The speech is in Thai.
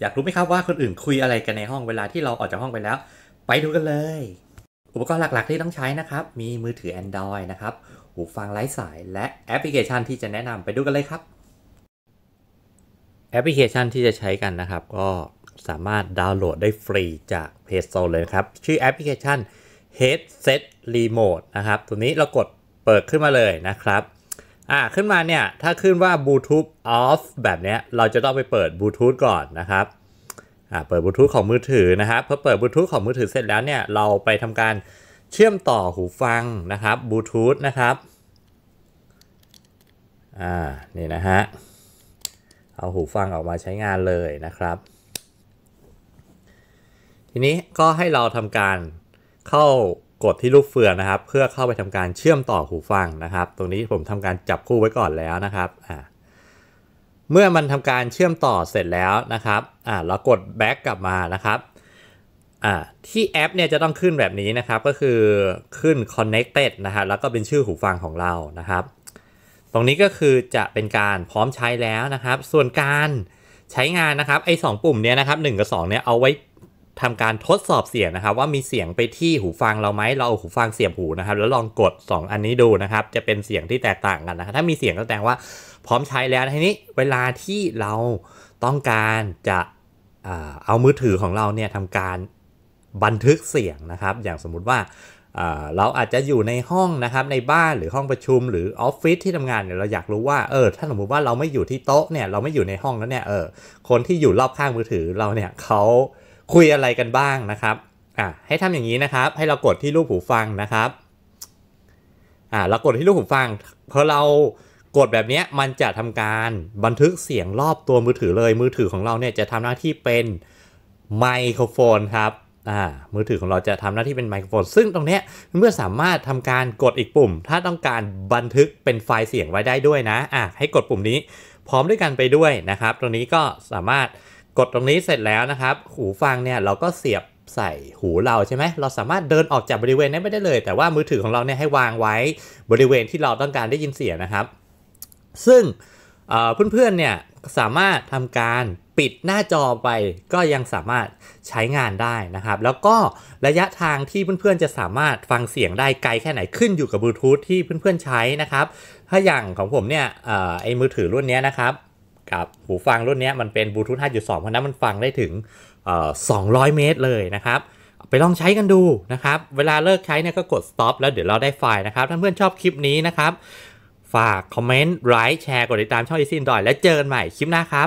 อยากรู้ไหมครับว่าคนอื่นคุยอะไรกันในห้องเวลาที่เราออกจากห้องไปแล้ว ไปดูกันเลย อุปกรณ์หลักๆที่ต้องใช้นะครับ มีมือถือ Android นะครับ หูฟังไร้สาย และแอปพลิเคชันที่จะแนะนำไปดูกันเลยครับ แอปพลิเคชันที่จะใช้กันนะครับ ก็สามารถดาวน์โหลดได้ฟรีจาก Play Store เลยครับชื่อแอปพลิเคชัน Headset Remote นะครับตัวนี้เรากดเปิดขึ้นมาเลยนะครับอ่าขึ้นมาเนี่ยถ้าขึ้นว่า Bluetooth off แบบเนี้ยเราจะต้องไปเปิด Bluetooth ก่อนนะครับอ่าเปิด Bluetooth ของมือถือนะครับพอเปิด Bluetooth ของมือถือเสร็จแล้วเนี่ยเราไปทำการเชื่อมต่อหูฟังนะครับ Bluetooth นะครับอ่านี่นะฮะ เอาหูฟังออกมาใช้งานเลยนะครับ ทีนี้ก็ให้เราทำการเข้ากดที่รูปเฟืองนะครับ เพื่อเข้าไปทำการเชื่อมต่อหูฟังนะครับ ตรงนี้ผมทำการจับคู่ไว้ก่อนแล้วนะครับ เมื่อมันทำการเชื่อมต่อเสร็จแล้วนะครับเรากดแบ็กกลับมานะครับที่แอปเนี่ยจะต้องขึ้นแบบนี้นะครับก็คือขึ้น connected นะฮะแล้วก็เป็นชื่อหูฟังของเรานะครับ ตรงนี้ก็คือจะเป็นการพร้อมใช้แล้วนะครับ ส่วนการใช้งานนะครับไอ้สปุ่มเนี้ยนะครับ1กับ2เนี่ยเอาไว้ทำการทดสอบเสียงนะครับ ว่ามีเสียงไปที่หูฟังเราไหมเราเอาหูฟังเสียบหูนะครับ แล้วลองกด 2 อันนี้ดูนะครับ จะเป็นเสียงที่แตกต่างกันนะถ้ามีเสียงก็แสดงว่า พร้อมใช้แล้วทีนี้ เวลาที่เราต้องการจะเอามือถือของเราเนี่ยทำการบันทึกเสียงนะครับ อย่างสมมุติว่าเราอาจจะอยู่ในห้องนะครับในบ้านหรือห้องประชุมหรือออฟฟิศที่ทำงานเนี่ยเราอยากรู้ว่าเออ ถ้าสมมติว่าเราไม่อยู่ที่โต๊ะเนี่ยเราไม่อยู่ในห้องแล้วเนี่ยเออคนที่อยู่รอบข้างมือถือเราเนี่ยเขาคุยอะไรกันบ้างนะครับ อ่ะให้ทำอย่างนี้นะครับ ให้เรากดที่รูปหูฟังนะครับ อ่า เรากดที่รูปหูฟังพอเรากดแบบนี้มันจะทำการบันทึกเสียงรอบตัวมือถือเลย มือถือของเราเนี่ยจะทำหน้าที่เป็นไมโครโฟนครับ อ่า มือถือของเราจะทำหน้าที่เป็นไมโครโฟน ซึ่งตรงนี้เมื่อสามารถทำการกดอีกปุ่ม ถ้าต้องการบันทึกเป็นไฟล์เสียงไว้ได้ด้วยนะ อ่ะให้กดปุ่มนี้พร้อมด้วยกันไปด้วยนะครับ ตรงนี้ก็สามารถกดตรงนี้เสร็จแล้วนะครับ หูฟังเนี่ยเราก็เสียบใส่หูเราใช่ไหมเราสามารถเดินออกจากบริเวณนี้ไม่ได้เลย แต่ว่ามือถือของเราเนี่ยให้วางไว้บริเวณที่เราต้องการได้ยินเสียงนะครับ ซึ่งเพื่อนๆเนี่ยสามารถทำการปิดหน้าจอไปก็ยังสามารถใช้งานได้นะครับแล้วก็ระยะทางที่เพื่อนๆจะสามารถฟังเสียงได้ไกลแค่ไหนขึ้นอยู่กับบลูทูธที่เพื่อนๆใช้นะครับถ้าอย่างของผมเนี่ยไอ้มือถือรุ่นนี้นะครับครับ หูฟังรุ่นนี้มันเป็นบลูทูธ5.2เพราะนั้นมันฟังได้ถึง 200 เมตรเลยนะครับ ไปลองใช้กันดูนะครับ เวลาเลิกใช้เนี่ยก็กด stop แล้วเดี๋ยวเราได้ไฟล์นะครับถ้าเพื่อนชอบคลิปนี้นะครับ ฝากคอมเมนต์ไลค์แชร์กดติดตามช่อง Easy Android และเจอกันใหม่คลิปหน้าครับ